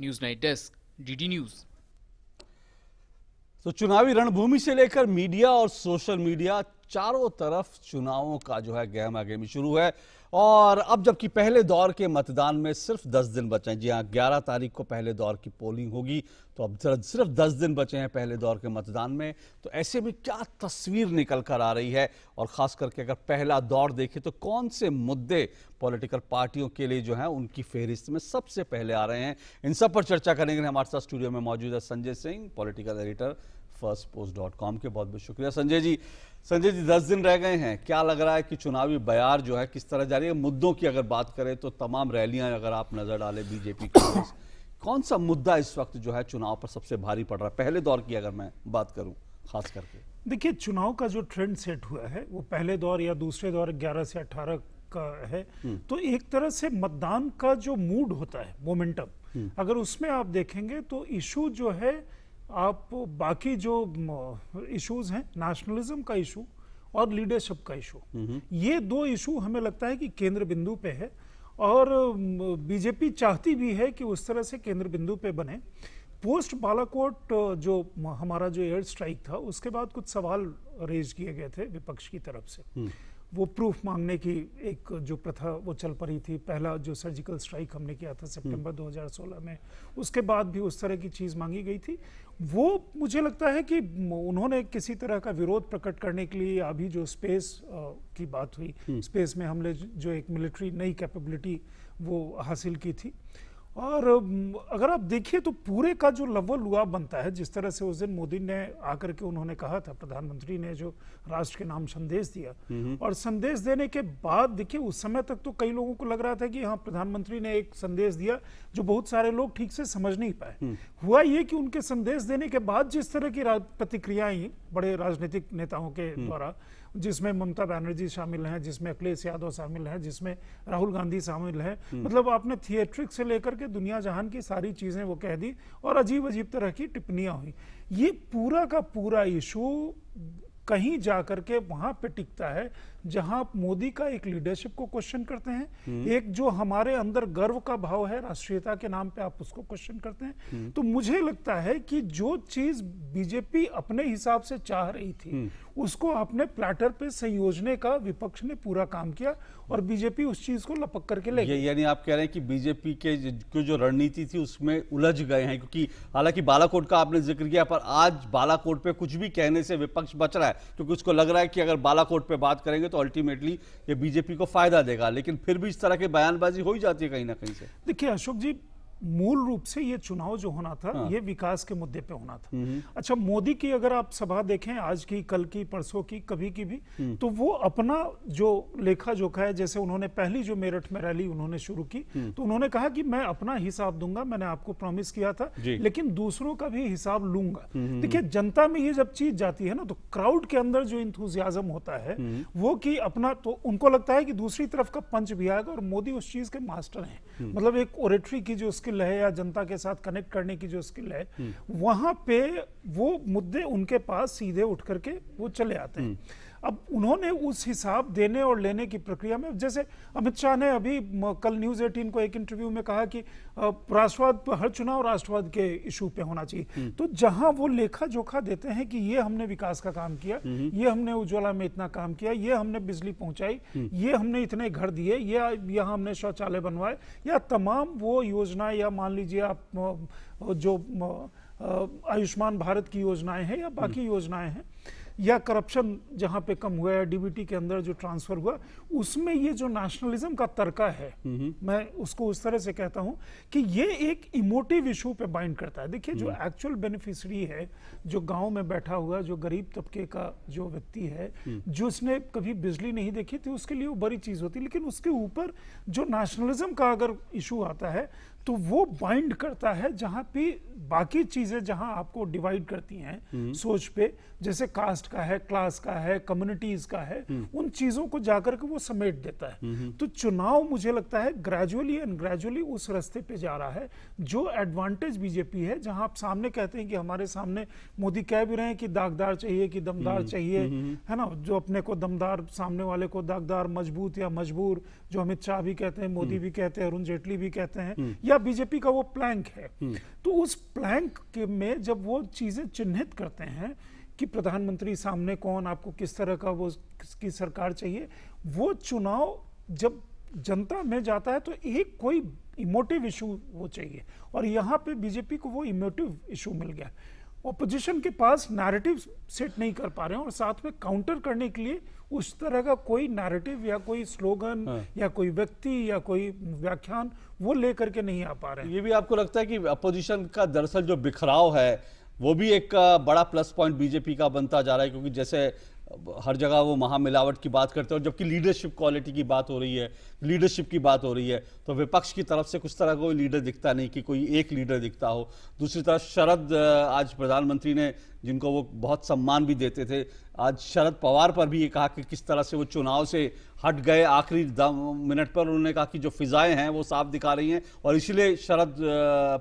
News night desk DD news तो चुनावी रणभूमि से लेकर मीडिया और सोशल मीडिया चारों तरफ चुनावों का जो है गहमा गहमी शुरू है और अब जबकि पहले दौर के मतदान में सिर्फ दस दिन बचे हैं जी हाँ ग्यारह तारीख को पहले दौर की पोलिंग होगी तो अब सिर्फ दस दिन बचे हैं पहले दौर के मतदान में तो ऐसे में क्या तस्वीर निकल कर आ रही है और ख़ास करके अगर पहला दौर देखें तो कौन से मुद्दे पॉलिटिकल पार्टियों के लिए जो है उनकी फहरिस्त में सबसे पहले आ रहे हैं इन सब पर चर्चा करेंगे हमारे साथ स्टूडियो में मौजूद है Sanjay Singh political editor first post dot com के बहुत बहुत शुक्रिया संजय जी संजय जी दस दिन रह गए हैं क्या लग रहा है कि चुनावी बयार जो है किस तरह जा रही है मुद्दों की अगर बात करें तो तमाम रैलियां अगर आप नजर डालें बीजेपी कांग्रेस कौन सा मुद्दा इस वक्त जो है चुनाव पर सबसे भारी पड़ रहा है पहले दौर की अगर मैं बात करूँ खास करके देखिए चुनाव का जो ट्रेंड सेट हुआ है वो पहले दौर या दूसरे दौर ग्यारह से 18 का है हम्म। तो एक तरह से मतदान का जो मूड होता है मोमेंटम हम्म। अगर उसमें आप देखेंगे तो इशू जो है आप बाकी जो इश्यूज हैं नेशनलिज्म का इशू और लीडरशिप का इशू ये दो इशू हमें लगता है कि केंद्र बिंदु पे है और बीजेपी चाहती भी है कि उस तरह से केंद्र बिंदु पे बने पोस्ट बालाकोट जो हमारा जो एयर स्ट्राइक था उसके बाद कुछ सवाल रेज किए गए थे विपक्ष की तरफ से हम्म। वो प्रूफ मांगने की एक जो प्रथा वो चल पड़ी थी पहला जो सर्जिकल स्ट्राइक हमने किया था हम्म। सितंबर 2016 में उसके बाद भी उस तरह की चीज़ मांगी गई थी वो मुझे लगता है कि उन्होंने किसी तरह का विरोध प्रकट करने के लिए अभी जो स्पेस की बात हुई स्पेस हम्म। में हमने जो एक मिलिट्री नई कैपेबिलिटी वो हासिल की थी और अगर आप देखिए तो पूरे का जो लवल हुआ बनता है जिस तरह से उस दिन मोदी ने आकर के उन्होंने कहा था प्रधानमंत्री ने जो राष्ट्र के नाम संदेश दिया और संदेश देने के बाद देखिए उस समय तक तो कई लोगों को लग रहा था कि हाँ प्रधानमंत्री ने एक संदेश दिया जो बहुत सारे लोग ठीक से समझ नहीं पाए हम्म। हुआ ये कि उनके संदेश देने के बाद जिस तरह की प्रतिक्रियाएं बड़े राजनीतिक नेताओं के हम्म। द्वारा जिसमें ममता बनर्जी शामिल हैं जिसमें अखिलेश यादव शामिल हैं जिसमें राहुल गांधी शामिल हैं हम्म। मतलब आपने थिएट्रिक से लेकर के दुनिया जहान की सारी चीज़ें वो कह दी और अजीब अजीब तरह की टिप्पणियाँ हुई ये पूरा का पूरा इशू कहीं जा करके वहाँ पे टिकता है जहां आप मोदी का एक लीडरशिप को क्वेश्चन करते हैं हम्म। एक जो हमारे अंदर गर्व का भाव है राष्ट्रीयता के नाम पे आप उसको क्वेश्चन करते हैं हम्म। तो मुझे लगता है कि जो चीज बीजेपी अपने हिसाब से चाह रही थी हम्म। उसको आपने प्लेटर पे संयोजने का विपक्ष ने पूरा काम किया और बीजेपी उस चीज को लपक करके ले यानी आप कह रहे हैं कि बीजेपी के जो, जो रणनीति थी उसमें उलझ गए हैं क्योंकि हालांकि बालाकोट का आपने जिक्र किया पर आज बालाकोट पे कुछ भी कहने से विपक्ष बच रहा है क्योंकि उसको लग रहा है कि अगर बालाकोट पे बात करेंगे तो अल्टीमेटली ये बीजेपी को फायदा देगा लेकिन फिर भी इस तरह की बयानबाजी हो ही जाती है कहीं ना कहीं से देखिए अशोक जी मूल रूप से ये चुनाव जो होना था हाँ। ये विकास के मुद्दे पे होना था अच्छा मोदी की अगर आप सभा देखें आज की कल की परसों की कभी की भी हम्म। तो वो अपना जो लेखा जोखा है जैसे उन्होंने पहली जो मेरठ में रैली उन्होंने शुरू की हम्म। तो उन्होंने कहा कि मैं अपना हिसाब दूंगा मैंने आपको प्रॉमिस किया था लेकिन दूसरों का भी हिसाब लूंगा देखिये जनता में ये जब चीज जाती है ना तो क्राउड के अंदर जो इंथुजियाजम होता है हम्म। वो कि अपना तो उनको लगता है कि दूसरी तरफ का पंच भी आएगा और मोदी उस चीज के मास्टर है मतलब एक ओरेटरी की जो उसके स्किल है या जनता के साथ कनेक्ट करने की जो स्किल है हम्म। वहां पे वो मुद्दे उनके पास सीधे उठ करके वो चले आते हैं हम्म। अब उन्होंने उस हिसाब देने और लेने की प्रक्रिया में जैसे अमित शाह ने अभी कल न्यूज़ एटीन को एक इंटरव्यू में कहा कि राष्ट्रवाद हर चुनाव राष्ट्रवाद के इशू पे होना चाहिए हम्म। तो जहां वो लेखा जोखा देते हैं कि ये हमने विकास का काम किया हम्म। ये हमने उज्ज्वला में इतना काम किया ये हमने बिजली पहुंचाई हम्म। ये हमने इतने घर दिए ये यहाँ हमने शौचालय बनवाए या तमाम वो योजनाएं या मान लीजिए आप जो आयुष्मान भारत की योजनाएं हैं या बाकी योजनाएं हैं या करप्शन जहां पे कम हुआ है डीबीटी के अंदर जो ट्रांसफर हुआ उसमें ये जो नेशनलिज्म का तरका है मैं उसको उस तरह से कहता हूँ कि ये एक इमोटिव इशू पे बाइंड करता है देखिए जो एक्चुअल हम्म। बेनिफिशरी है जो गाँव में बैठा हुआ जो गरीब तबके का जो व्यक्ति है हम्म। जो उसने कभी बिजली नहीं देखी थी उसके लिए वो बड़ी चीज़ होती लेकिन उसके ऊपर जो नेशनलिज्म का अगर इशू आता है तो वो बाइंड करता है जहां पे बाकी चीज़ें जहां आपको डिवाइड करती हैं हम्म। सोच पे जैसे कास्ट का है क्लास का है कम्युनिटीज का है हम्म। उन चीज़ों को जाकर के वो समेट देता है हम्म, तो चुनाव मुझे लगता है ग्रेजुअली एंड ग्रेजुअली उस रास्ते पे जा रहा है जो एडवांटेज बीजेपी है जहां आप सामने कहते हैं कि हमारे सामने मोदी कह भी रहे हैं कि दागदार चाहिए कि दमदार चाहिए है ना जो अपने को दमदार सामने वाले को दागदार मजबूत या मजबूर जो अमित शाह भी कहते हैं मोदी भी कहते हैं अरुण जेटली भी कहते हैं या बीजेपी का वो प्लैंक है हम्म। तो उस प्लैंक के में जब वो चीज़ें चिन्हित करते हैं कि प्रधानमंत्री सामने कौन आपको किस तरह का वो किसकी सरकार चाहिए वो चुनाव जब जनता में जाता है तो एक कोई इमोटिव इशू वो चाहिए और यहाँ पे बीजेपी को वो इमोटिव इशू मिल गया ओपोजिशन के पास नैरेटिव सेट नहीं कर पा रहे हैं और साथ में काउंटर करने के लिए उस तरह का कोई नैरेटिव या कोई स्लोगन हाँ। या कोई व्यक्ति या कोई व्याख्यान वो लेकर के नहीं आ पा रहे ये भी आपको लगता है कि अपोजिशन का दरअसल जो बिखराव है वो भी एक बड़ा प्लस पॉइंट बीजेपी का बनता जा रहा है क्योंकि जैसे हर जगह वो महामिलावट की बात करते हैं जबकि लीडरशिप क्वालिटी की बात हो रही है लीडरशिप की बात हो रही है तो विपक्ष की तरफ से कुछ तरह कोई लीडर दिखता नहीं कि कोई एक लीडर दिखता हो दूसरी तरफ शरद आज प्रधानमंत्री ने जिनको वो बहुत सम्मान भी देते थे आज शरद पवार पर भी ये कहा कि किस तरह से वो चुनाव से हट गए आखिरी मिनट पर उन्होंने कहा कि जो फिजाएं हैं वो साफ दिखा रही हैं और इसीलिए शरद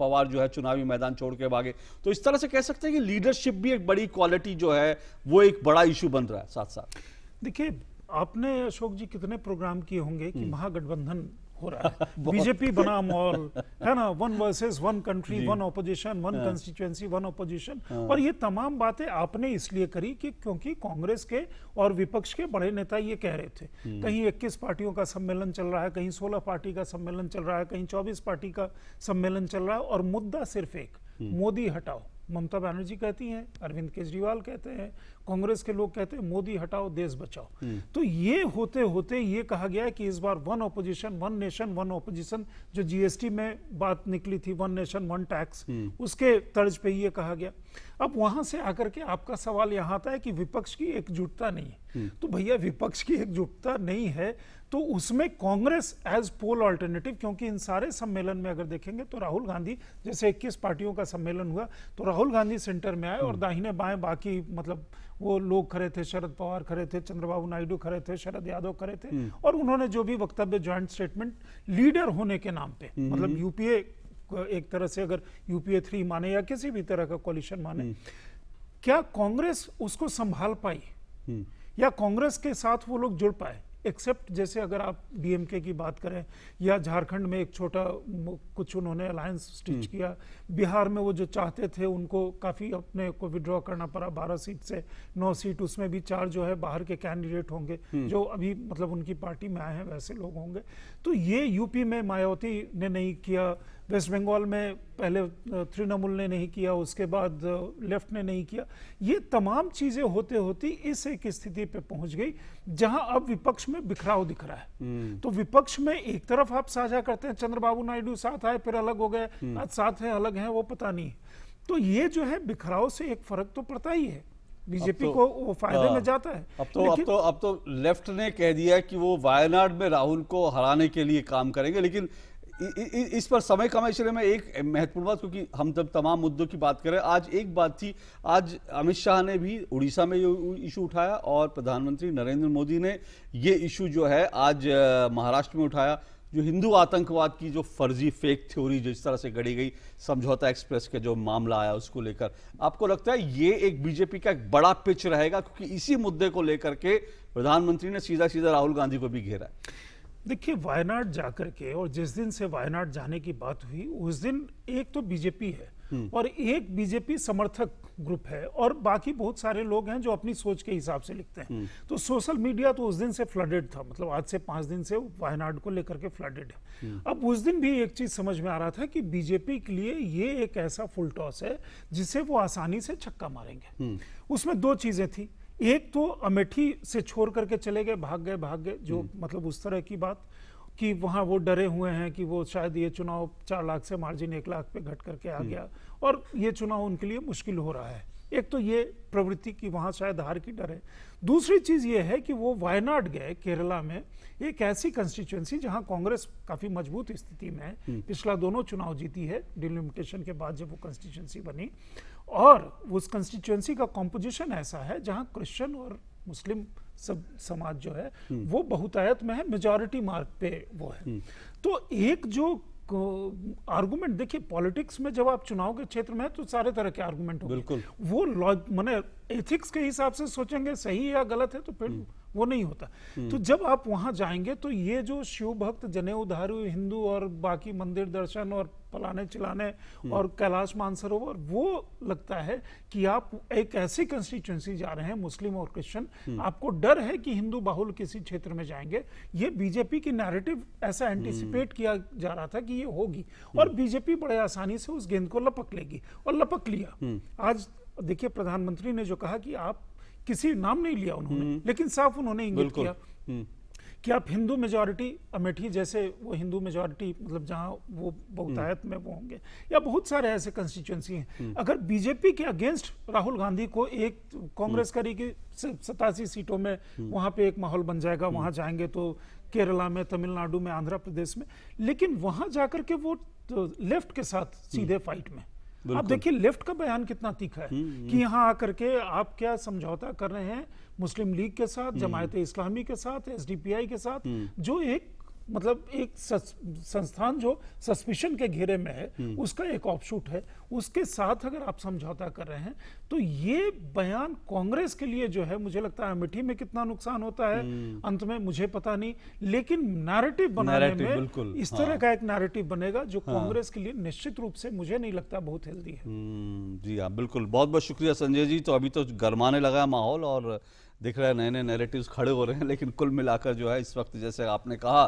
पवार जो है चुनावी मैदान छोड़ के भागे तो इस तरह से कह सकते हैं कि लीडरशिप भी एक बड़ी क्वालिटी जो है वो एक बड़ा इशू बन रहा है साथ साथ देखिए आपने अशोक जी कितने प्रोग्राम किए होंगे कि हम्म। महागठबंधन हो रहा है बीजेपी बनाम और है ना one versus one country one opposition one constituency one opposition और ये तमाम बातें आपने इसलिए करी कि क्योंकि कांग्रेस के और विपक्ष के बड़े नेता ये कह रहे थे हम्म। कहीं इक्कीस पार्टियों का सम्मेलन चल रहा है कहीं सोलह पार्टी का सम्मेलन चल रहा है कहीं चौबीस पार्टी का सम्मेलन चल रहा है और मुद्दा सिर्फ एक हम्म। मोदी हटाओ ममता बनर्जी कहती हैं अरविंद केजरीवाल कहते हैं कांग्रेस के लोग कहते हैं मोदी हटाओ देश बचाओ हम्म। तो ये होते होते ये कहा गया कि इस बार one opposition one nation one opposition जो जीएसटी में बात निकली थी one nation one tax hmm. उसके तर्ज पे ये कहा गया अब वहां से आकर के आपका सवाल यहाँ आता है कि विपक्ष की एकजुटता नहीं है हम्म। तो भैया विपक्ष की एकजुटता नहीं है तो उसमें कांग्रेस एज पोल ऑल्टरनेटिव क्योंकि इन सारे सम्मेलन में अगर देखेंगे तो राहुल गांधी जैसे 21 पार्टियों का सम्मेलन हुआ तो राहुल गांधी सेंटर में आए और हम्म। दाहिने बाएं बाकी मतलब वो लोग खड़े थे शरद पवार खड़े थे चंद्रबाबू नायडू खड़े थे शरद यादव खड़े थे हम्म। और उन्होंने जो भी वक्तव्य ज्वाइंट स्टेटमेंट लीडर होने के नाम पे मतलब यूपीए एक तरह से अगर यूपीए थ्री माने या किसी भी तरह का कॉलिशन माने हम्म। क्या कांग्रेस उसको संभाल पाई हम्म। या कांग्रेस के साथ वो लोग जुड़ पाए एक्सेप्ट जैसे अगर आप डीएमके की बात करें या झारखंड में एक छोटा कुछ उन्होंने अलायंस स्टिच हम्म। किया बिहार में वो जो चाहते थे उनको काफ़ी अपने को विड्रॉ करना पड़ा बारह सीट से नौ सीट उसमें भी चार जो है बाहर के कैंडिडेट होंगे जो अभी मतलब उनकी पार्टी में आए हैं वैसे लोग होंगे तो ये यूपी में मायावती ने नहीं किया वेस्ट बंगाल में पहले तृणमूल ने नहीं किया उसके बाद लेफ्ट ने नहीं किया ये तमाम चीज़ें होते होती इस एक स्थिति पे पहुंच गई जहां अब विपक्ष में बिखराव दिख रहा है हम्म। तो विपक्ष में एक तरफ आप साझा करते हैं चंद्रबाबू नायडू साथ आए फिर अलग हो गए हम्म। आज साथ हैं अलग हैं वो पता नहीं तो ये जो है बिखराव से एक फर्क तो पड़ता ही है बीजेपी तो, को वो फायदे में हाँ। जाता है अब तो अब तो अब तो लेफ्ट ने कह दिया कि वो वायनाड में राहुल को हराने के लिए काम करेंगे लेकिन इस पर समय कम ऐश्वर्य में एक महत्वपूर्ण बात क्योंकि हम जब तमाम मुद्दों की बात करें आज एक बात थी आज अमित शाह ने भी उड़ीसा में ये इशू उठाया और प्रधानमंत्री नरेंद्र मोदी ने ये इशू जो है आज महाराष्ट्र में उठाया जो हिंदू आतंकवाद की जो फर्जी फेक थ्योरी जिस तरह से गढ़ी गई समझौता एक्सप्रेस का जो मामला आया उसको लेकर आपको लगता है ये एक बीजेपी का एक बड़ा पिच रहेगा क्योंकि इसी मुद्दे को लेकर के प्रधानमंत्री ने सीधा सीधा राहुल गांधी को भी घेरा है देखिए वायनाड जाकर के और जिस दिन से वायनाड जाने की बात हुई उस दिन एक तो बीजेपी है हम्म। और एक बीजेपी समर्थक ग्रुप है और बाकी बहुत सारे लोग हैं जो अपनी सोच के हिसाब से लिखते हैं हम्म। तो सोशल मीडिया तो उस दिन से फ्लडेड था मतलब आज से पांच दिन से वायनाड को लेकर के फ्लडेड है हम्म। अब उस दिन भी एक चीज समझ में आ रहा था कि बीजेपी के लिए ये एक ऐसा फुलटॉस है जिसे वो आसानी से छक्का मारेंगे उसमें दो चीजें थी एक तो अमेठी से छोड़ करके चले गए भाग गए भाग गए जो हम्म। मतलब उस तरह की बात कि वहाँ वो डरे हुए हैं कि वो शायद ये चुनाव चार लाख से मार्जिन एक लाख पे घट करके आ हम्म। गया और ये चुनाव उनके लिए मुश्किल हो रहा है एक तो ये प्रवृत्ति की वहाँ शायद हार की डर है दूसरी चीज़ ये है कि वो वायनाड गए केरला में एक ऐसी कंस्टिट्यूंसी जहाँ कांग्रेस काफ़ी मजबूत स्थिति में है हम्म। पिछला दोनों चुनाव जीती है डिलिमिटेशन के बाद जब वो कंस्टिट्यूंसी बनी और उस कंस्टिट्यूंसी का कॉम्पोजिशन ऐसा है जहाँ क्रिश्चन और मुस्लिम सब समाज जो है हम्म। वो बहुतायत में है मेजॉरिटी मार्क पे वो है हम्म। तो एक जो आर्गुमेंट देखिए पॉलिटिक्स में जब आप चुनाव के क्षेत्र में तो सारे तरह के आर्गूमेंट बिल्कुल वो मैंने एथिक्स के हिसाब से सोचेंगे सही या गलत है तो फिर हम्म। वो नहीं होता हम्म। तो जब आप वहां जाएंगे तो ये जो शिव भक्त जने उधारू हिंदू और बाकी मंदिर दर्शन और पलाने चिलाने हम्म। और कैलाश मानसरोवर वो लगता है कि आप एक ऐसी कंस्टिट्यूंसी जा रहे हैं मुस्लिम और क्रिश्चियन हम्म। आपको डर है कि हिंदू बाहुल किसी क्षेत्र में जाएंगे ये बीजेपी की नैरेटिव ऐसा एंटिसिपेट किया जा रहा था कि ये होगी और बीजेपी बड़े आसानी से उस गेंद को लपक लेगी और लपक लिया आज देखिए प्रधानमंत्री ने जो कहा कि आप किसी नाम नहीं लिया उन्होंने हम्म। लेकिन साफ उन्होंने इंगित किया हम्म। कि आप हिंदू मेजोरिटी अमेठी जैसे वो हिंदू मेजॉरिटी मतलब जहाँ वो बहुतायत हम्म। में वो होंगे या बहुत सारे ऐसे कंस्टिट्यूंसी हैं अगर बीजेपी के अगेंस्ट राहुल गांधी को एक कांग्रेस करेगी सतासी सीटों में वहाँ पे एक माहौल बन जाएगा वहां जाएंगे तो केरला में तमिलनाडु में आंध्र प्रदेश में लेकिन वहाँ जाकर के वो तो लेफ्ट के साथ सीधे फाइट में आप देखिए लेफ्ट का बयान कितना तीखा है हम्म, कि यहाँ आकर के आप क्या समझौता कर रहे हैं मुस्लिम लीग के साथ हम्म। जमायत इस्लामी के साथ एसडीपीआई के साथ हम्म। जो एक मतलब एक संस्थान जो सस्पिशन के घेरे में है हम्म। उसका एक ऑपशूट है उसके साथ अगर आप समझौता कर रहे हैं तो ये बयान कांग्रेस के लिए जो है मुझे लगता है अमेठी में कितना नुकसान होता है हम्म। अंत में मुझे पता नहीं लेकिन नैरेटिव बनाने में इस हाँ। तरह हाँ। का एक नैरेटिव बनेगा जो हाँ। कांग्रेस के लिए निश्चित रूप से मुझे नहीं लगता बहुत हेल्दी है हम्म, जी हाँ बिल्कुल बहुत बहुत शुक्रिया संजय जी तो अभी तो गर्माने लगा माहौल और दिख रहा है नए नए नैरेटिव खड़े हो रहे हैं लेकिन कुल मिलाकर जो है इस वक्त जैसे आपने कहा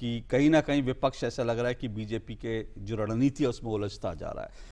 कि कहीं ना कहीं विपक्ष ऐसा लग रहा है कि बीजेपी के जो रणनीति है उसमें उलझता जा रहा है